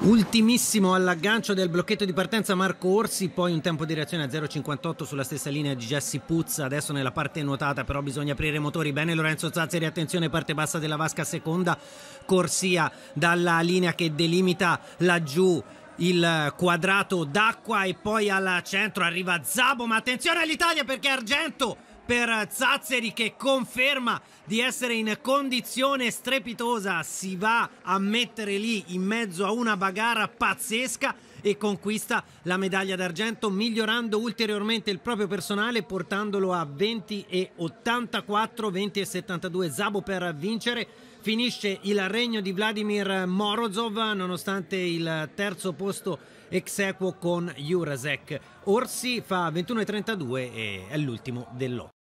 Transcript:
Ultimissimo all'aggancio del blocchetto di partenza Marco Orsi, poi un tempo di reazione a 0,58 sulla stessa linea di Jesse Puzza, adesso nella parte nuotata però bisogna aprire i motori, bene Lorenzo Zazzeri, attenzione parte bassa della vasca seconda, corsia dalla linea che delimita laggiù il quadrato d'acqua e poi al centro arriva Zabo, ma attenzione all'Italia perché Argento per Zazzeri che conferma di essere in condizione strepitosa, si va a mettere lì in mezzo a una bagarra pazzesca e conquista la medaglia d'argento migliorando ulteriormente il proprio personale portandolo a 20 e 84, 20 e 72 Zabo per vincere. Finisce il regno di Vladimir Morozov nonostante il terzo posto ex equo con Jurasek. Orsi fa 21 e 32 e è l'ultimo dell'otto.